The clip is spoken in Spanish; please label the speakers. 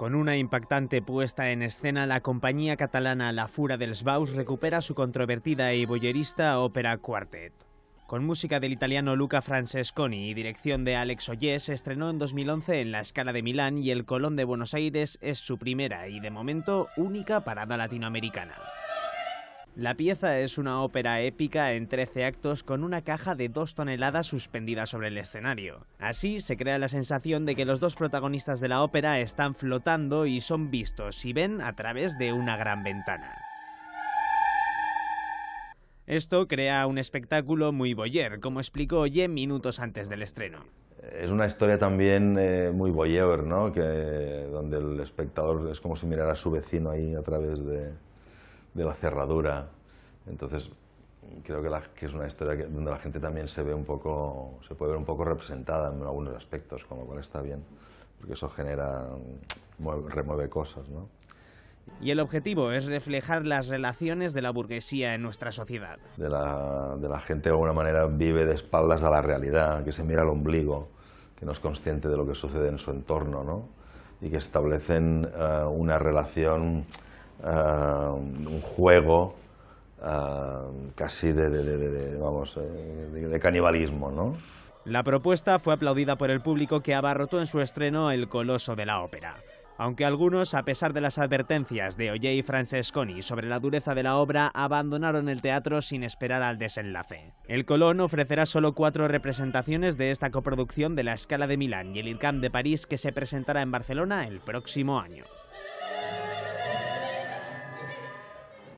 Speaker 1: Con una impactante puesta en escena, la compañía catalana La Fura dels Baus recupera su controvertida y boyerista ópera Quartet. Con música del italiano Luca Francesconi y dirección de Alex Ollé, estrenó en 2011 en la Escala de Milán y el Colón de Buenos Aires es su primera y de momento única parada latinoamericana. La pieza es una ópera épica en 13 actos con una caja de dos toneladas suspendida sobre el escenario. Así se crea la sensación de que los dos protagonistas de la ópera están flotando y son vistos y ven a través de una gran ventana. Esto crea un espectáculo muy boyer, como explicó Ye minutos antes del estreno.
Speaker 2: Es una historia también eh, muy boyer, ¿no? Que, donde el espectador es como si mirara a su vecino ahí a través de, de la cerradura. Entonces, creo que, es una historia donde la gente también se ve un poco, se puede ver un poco representada en algunos aspectos, con lo cual está bien, porque eso genera, remueve cosas, ¿no? Y el
Speaker 1: objetivo es reflejar las relaciones de la burguesía en nuestra sociedad.
Speaker 2: De la, de la gente de alguna manera vive de espaldas a la realidad, que se mira al ombligo, que no es consciente de lo que sucede en su entorno, ¿no? Y que establecen eh, una relación eh, un juego eh, casi eh, de, canibalismo, ¿no?
Speaker 1: La propuesta fue aplaudida por el público que abarrotó en su estreno El Coloso de la Ópera. Aunque algunos, a pesar de las advertencias de Oye y Francesconi sobre la dureza de la obra, abandonaron el teatro sin esperar al desenlace. El Colón ofrecerá solo cuatro representaciones de esta coproducción de la Escala de Milán y el IRCAM de París que se presentará en Barcelona el próximo año.